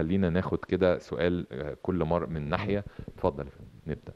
خلينا ناخد كده سؤال آه، كل مرة من ناحية اتفضل نبدأ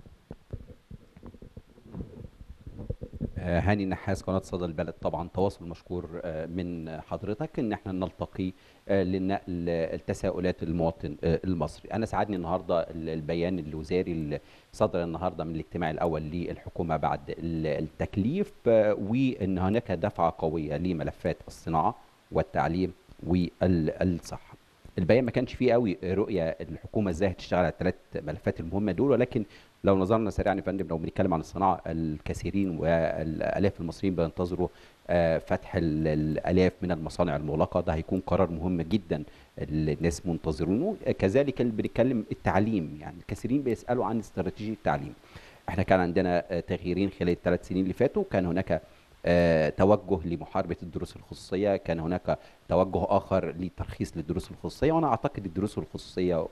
آه، هاني نحاس قناة صدى البلد طبعا تواصل مشكور آه، من حضرتك ان احنا نلتقي لنقل التساؤلات المواطن المصري انا سعدني النهاردة البيان الوزاري اللي صدر النهاردة من الاجتماع الاول للحكومة بعد التكليف وان هناك دفعة قوية لملفات الصناعة والتعليم والصحة البيان ما كانش فيه قوي رؤيه الحكومه ازاي هتشتغل على الثلاث ملفات المهمه دول ولكن لو نظرنا سريعا يا فندم لو بنتكلم عن الصناعه الكثيرين والالاف المصريين بينتظروا آه، فتح الالاف من المصانع المغلقه ده هيكون قرار مهم جدا الناس منتظرينه كذلك اللي بنتكلم التعليم يعني الكثيرين بيسالوا عن استراتيجيه التعليم احنا كان عندنا تغييرين خلال الثلاث سنين اللي فاتوا كان هناك آه، توجه لمحاربه الدروس الخصوصيه كان هناك توجه اخر لترخيص للدروس الخصوصيه وانا اعتقد الدروس الخصوصيه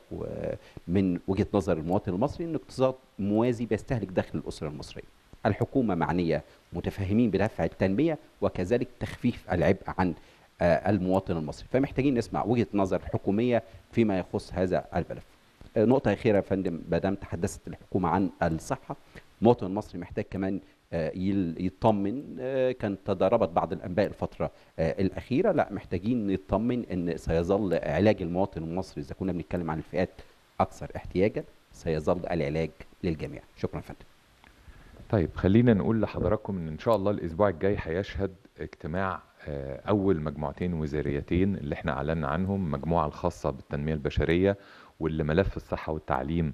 من وجهه نظر المواطن المصري ان اقتصاد موازي بيستهلك دخل الاسره المصريه الحكومه معنيه متفهمين بدفع التنميه وكذلك تخفيف العبء عن آه، المواطن المصري فمحتاجين نسمع وجهه نظر حكوميه فيما يخص هذا الملف آه، نقطه اخيره يا فندم ما دام تحدثت الحكومه عن الصحه المواطن المصري محتاج كمان آه، يطمن آه، كان تضاربت بعض الانباء الفتره آه، الاخيره لا محتاجين نطمن ان سيظل علاج المواطن المصري اذا كنا بنتكلم عن الفئات اكثر احتياجا سيظل العلاج للجميع شكرا يا فندم طيب خلينا نقول لحضراتكم ان ان شاء الله الاسبوع الجاي هيشهد اجتماع اول مجموعتين وزاريتين اللي احنا اعلنا عنهم المجموعه الخاصه بالتنميه البشريه واللي ملف الصحه والتعليم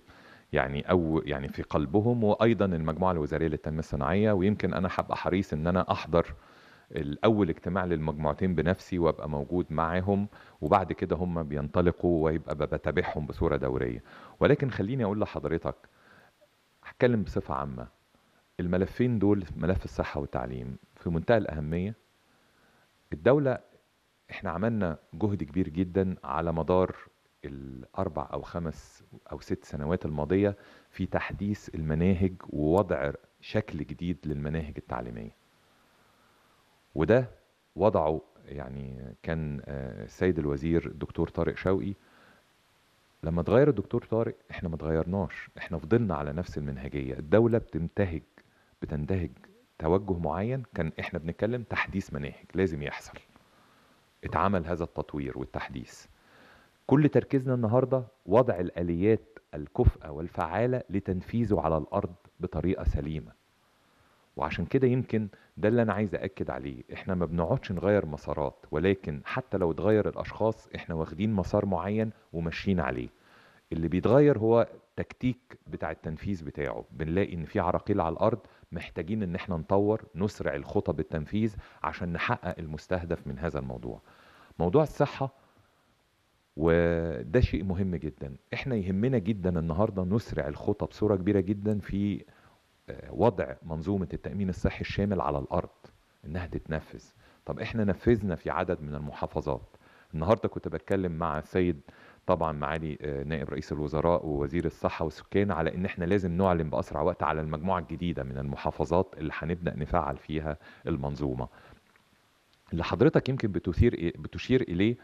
يعني او يعني في قلبهم وايضا المجموعه الوزاريه للتنميه الصناعيه ويمكن انا هبقى حريص ان انا احضر الاول اجتماع للمجموعتين بنفسي وابقى موجود معاهم وبعد كده هم بينطلقوا ويبقى بتابعهم بصوره دوريه ولكن خليني اقول لحضرتك هتكلم بصفه عامه الملفين دول ملف الصحه والتعليم في منتهى الاهميه الدوله احنا عملنا جهد كبير جدا على مدار الاربع او خمس او ست سنوات الماضيه في تحديث المناهج ووضع شكل جديد للمناهج التعليميه. وده وضعه يعني كان آه، السيد الوزير الدكتور طارق شوقي لما اتغير الدكتور طارق احنا ما اتغيرناش احنا فضلنا على نفس المنهجيه الدوله بتنتهج بتنتهج توجه معين كان احنا بنتكلم تحديث مناهج لازم يحصل اتعمل هذا التطوير والتحديث كل تركيزنا النهارده وضع الاليات الكفءه والفعاله لتنفيذه على الارض بطريقه سليمه وعشان كده يمكن ده اللي انا عايز اكد عليه احنا ما بنقعدش نغير مسارات ولكن حتى لو اتغير الاشخاص احنا واخدين مسار معين وماشيين عليه اللي بيتغير هو تكتيك بتاع التنفيذ بتاعه بنلاقي ان في عراقيل على الارض محتاجين ان احنا نطور نسرع الخطب بالتنفيذ عشان نحقق المستهدف من هذا الموضوع موضوع الصحه وده شيء مهم جدا احنا يهمنا جدا النهارده نسرع الخطى بصوره كبيره جدا في آه، وضع منظومه التامين الصحي الشامل على الارض انها تتنفذ طب احنا نفذنا في عدد من المحافظات النهارده كنت بتكلم مع السيد طبعا معالي آه، نائب رئيس الوزراء ووزير الصحه والسكان على ان احنا لازم نعلن باسرع وقت على المجموعه الجديده من المحافظات اللي هنبدا نفعل فيها المنظومه اللي حضرتك يمكن بتثير بتشير اليه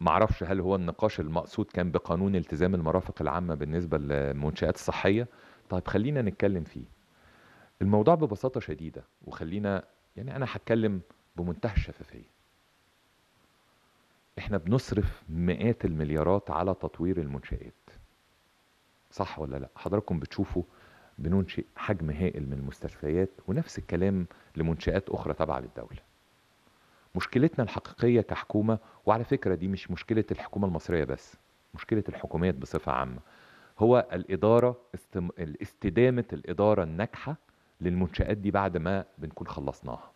معرفش هل هو النقاش المقصود كان بقانون التزام المرافق العامة بالنسبة للمنشآت الصحية طيب خلينا نتكلم فيه الموضوع ببساطة شديدة وخلينا يعني أنا هتكلم بمنتهى الشفافية احنا بنصرف مئات المليارات على تطوير المنشآت صح ولا لا حضراتكم بتشوفوا بننشئ حجم هائل من المستشفيات ونفس الكلام لمنشآت أخرى تابعة للدولة مشكلتنا الحقيقيه كحكومه وعلى فكره دي مش مشكله الحكومه المصريه بس مشكله الحكومات بصفه عامه هو الاداره استم... استدامه الاداره الناجحه للمنشات دي بعد ما بنكون خلصناها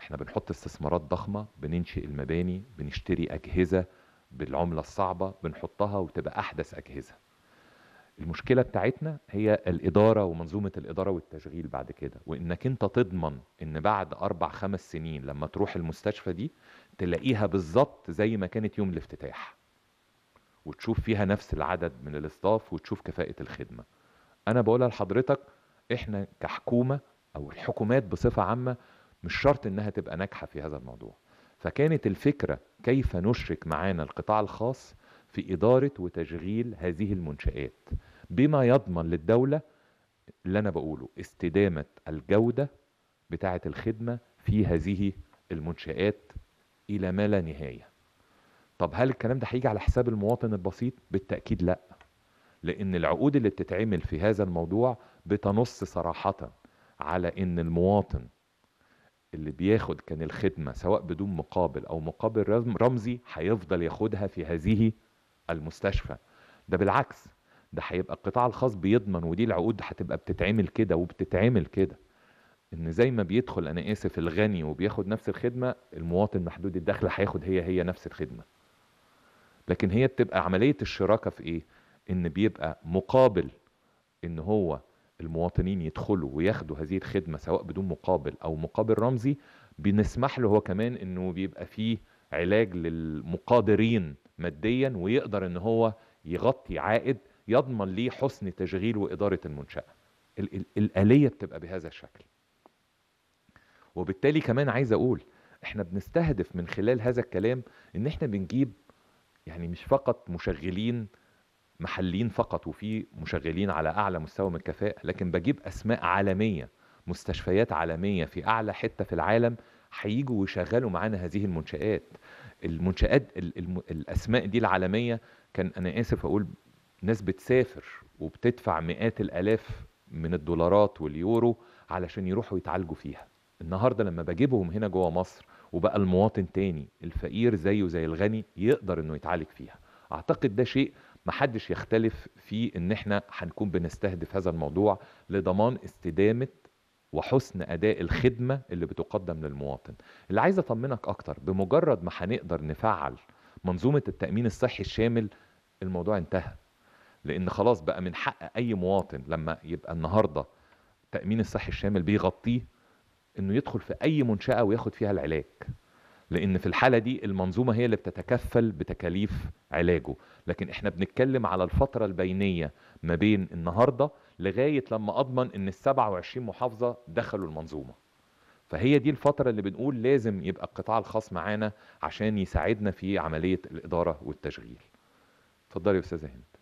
احنا بنحط استثمارات ضخمه بننشئ المباني بنشتري اجهزه بالعمله الصعبه بنحطها وتبقى احدث اجهزه المشكله بتاعتنا هي الاداره ومنظومه الاداره والتشغيل بعد كده وانك انت تضمن ان بعد اربع خمس سنين لما تروح المستشفى دي تلاقيها بالظبط زي ما كانت يوم الافتتاح وتشوف فيها نفس العدد من الاستاف وتشوف كفاءه الخدمه انا بقولها لحضرتك احنا كحكومه او الحكومات بصفه عامه مش شرط انها تبقى ناجحه في هذا الموضوع فكانت الفكره كيف نشرك معانا القطاع الخاص في اداره وتشغيل هذه المنشات بما يضمن للدولة اللي أنا بقوله استدامة الجودة بتاعة الخدمة في هذه المنشآت إلى ما لا نهاية طب هل الكلام ده هيجي على حساب المواطن البسيط؟ بالتأكيد لأ لأن العقود اللي بتتعمل في هذا الموضوع بتنص صراحة على إن المواطن اللي بياخد كان الخدمة سواء بدون مقابل أو مقابل رمزي هيفضل ياخدها في هذه المستشفى ده بالعكس ده هيبقى القطاع الخاص بيضمن ودي العقود هتبقى بتتعمل كده وبتتعمل كده ان زي ما بيدخل انا اسف الغني وبياخد نفس الخدمه المواطن محدود الدخل هياخد هي هي نفس الخدمه لكن هي بتبقى عمليه الشراكه في ايه ان بيبقى مقابل ان هو المواطنين يدخلوا وياخدوا هذه الخدمه سواء بدون مقابل او مقابل رمزي بنسمح له هو كمان انه بيبقى فيه علاج للمقادرين ماديا ويقدر ان هو يغطي عائد يضمن لي حسن تشغيل وإدارة المنشأة ال ال الآلية بتبقى بهذا الشكل وبالتالي كمان عايز أقول احنا بنستهدف من خلال هذا الكلام ان احنا بنجيب يعني مش فقط مشغلين محليين فقط وفي مشغلين على اعلى مستوى من الكفاءه لكن بجيب اسماء عالميه مستشفيات عالميه في اعلى حته في العالم هيجوا ويشغلوا معانا هذه المنشآت المنشآت الأسماء دي العالمية كان أنا آسف أقول ناس بتسافر وبتدفع مئات الالاف من الدولارات واليورو علشان يروحوا يتعالجوا فيها النهارده لما بجيبهم هنا جوه مصر وبقى المواطن تاني الفقير زيه زي الغني يقدر انه يتعالج فيها اعتقد ده شيء محدش يختلف في ان احنا هنكون بنستهدف هذا الموضوع لضمان استدامه وحسن اداء الخدمه اللي بتقدم للمواطن اللي عايز اطمنك اكتر بمجرد ما هنقدر نفعل منظومه التامين الصحي الشامل الموضوع انتهى لان خلاص بقى من حق اي مواطن لما يبقى النهارده التامين الصحي الشامل بيغطيه انه يدخل في اي منشاه وياخد فيها العلاج لان في الحاله دي المنظومه هي اللي بتتكفل بتكاليف علاجه لكن احنا بنتكلم على الفتره البينيه ما بين النهارده لغايه لما اضمن ان ال 27 محافظه دخلوا المنظومه فهي دي الفتره اللي بنقول لازم يبقى القطاع الخاص معانا عشان يساعدنا في عمليه الاداره والتشغيل اتفضلي يا استاذه هند